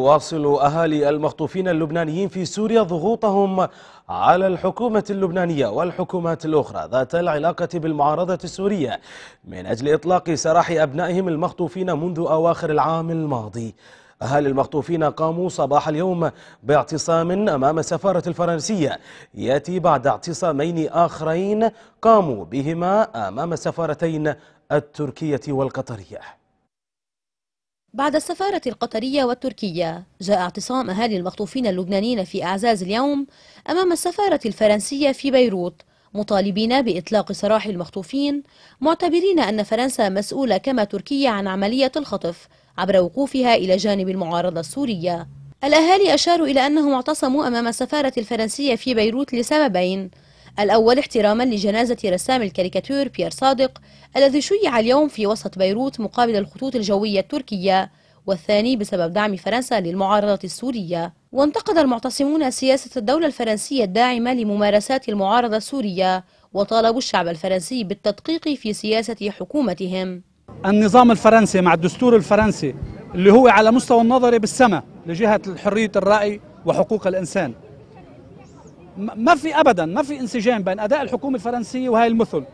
يواصل أهالي المخطوفين اللبنانيين في سوريا ضغوطهم على الحكومة اللبنانية والحكومات الأخرى ذات العلاقة بالمعارضة السورية من أجل إطلاق سراح أبنائهم المخطوفين منذ أواخر العام الماضي أهالي المخطوفين قاموا صباح اليوم باعتصام أمام السفارة الفرنسية يأتي بعد اعتصامين آخرين قاموا بهما أمام السفارتين التركية والقطرية بعد السفارة القطرية والتركية جاء اعتصام أهالي المخطوفين اللبنانيين في أعزاز اليوم أمام السفارة الفرنسية في بيروت مطالبين بإطلاق سراح المخطوفين معتبرين أن فرنسا مسؤولة كما تركيا عن عملية الخطف عبر وقوفها إلى جانب المعارضة السورية الأهالي أشاروا إلى أنهم اعتصموا أمام السفارة الفرنسية في بيروت لسببين الأول احتراما لجنازة رسام الكاريكاتير بيير صادق الذي شيع اليوم في وسط بيروت مقابل الخطوط الجوية التركية والثاني بسبب دعم فرنسا للمعارضة السورية وانتقد المعتصمون سياسة الدولة الفرنسية الداعمة لممارسات المعارضة السورية وطالبوا الشعب الفرنسي بالتدقيق في سياسة حكومتهم النظام الفرنسي مع الدستور الفرنسي اللي هو على مستوى النظري بالسماء لجهة حرية الرأي وحقوق الإنسان ما في ابدا ما في انسجام بين اداء الحكومه الفرنسيه وهي المثل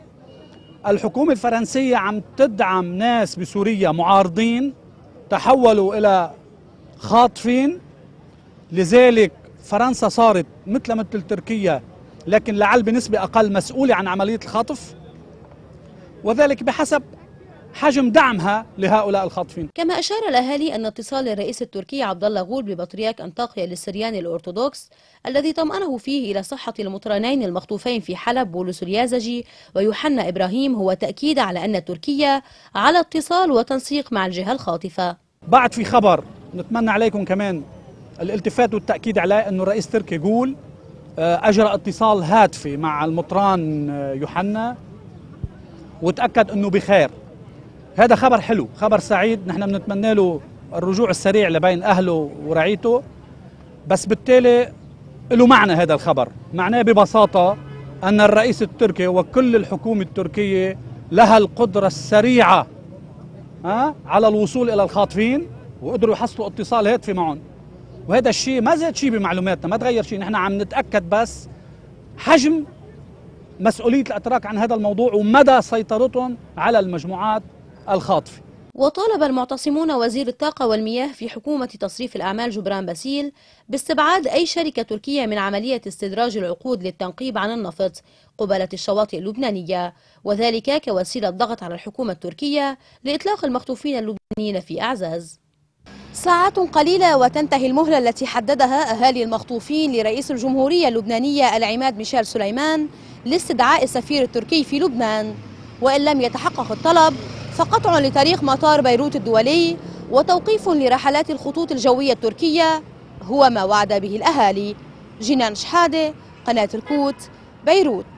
الحكومه الفرنسيه عم تدعم ناس بسوريا معارضين تحولوا الى خاطفين لذلك فرنسا صارت مثل مثل تركيا لكن لعل بنسبه اقل مسؤوله عن عمليه الخطف وذلك بحسب حجم دعمها لهؤلاء الخاطفين كما أشار الأهالي أن اتصال الرئيس التركي عبد الله غول ببطريرك انطاكيا للسريان الأرثوذكس الذي طمأنه فيه إلى صحة المطرانين المخطوفين في حلب بولس اليازجي ويوحنا إبراهيم هو تأكيد على أن تركيا على اتصال وتنسيق مع الجهة الخاطفة بعد في خبر نتمنى عليكم كمان الالتفات والتأكيد عليه أنه الرئيس تركي غول آه، أجرى اتصال هاتفي مع المطران آه، يوحنا وتأكد أنه بخير هذا خبر حلو خبر سعيد نحن بنتمنى له الرجوع السريع لبين أهله ورعيته بس بالتالي له معنى هذا الخبر معناه ببساطة أن الرئيس التركي وكل الحكومة التركية لها القدرة السريعة ها على الوصول إلى الخاطفين وقدروا يحصلوا اتصال هاتفي معهم وهذا الشيء ما زاد شيء بمعلوماتنا ما تغير شيء نحن عم نتأكد بس حجم مسؤولية الأتراك عن هذا الموضوع ومدى سيطرتهم على المجموعات الخاطفي وطالب المعتصمون وزير الطاقة والمياه في حكومة تصريف الأعمال جبران باسيل باستبعاد أي شركة تركية من عملية استدراج العقود للتنقيب عن النفط قبالة الشواطئ اللبنانية وذلك كوسيلة ضغط على الحكومة التركية لإطلاق المخطوفين اللبنانيين في أعزاز ساعات قليلة وتنتهي المهلة التي حددها أهالي المخطوفين لرئيس الجمهورية اللبنانية العماد ميشيل سليمان لاستدعاء السفير التركي في لبنان وإن لم يتحقق الطلب فقطع لتاريخ مطار بيروت الدولي وتوقيف لرحلات الخطوط الجوية التركية هو ما وعد به الأهالي جنان شحادة قناة القوت بيروت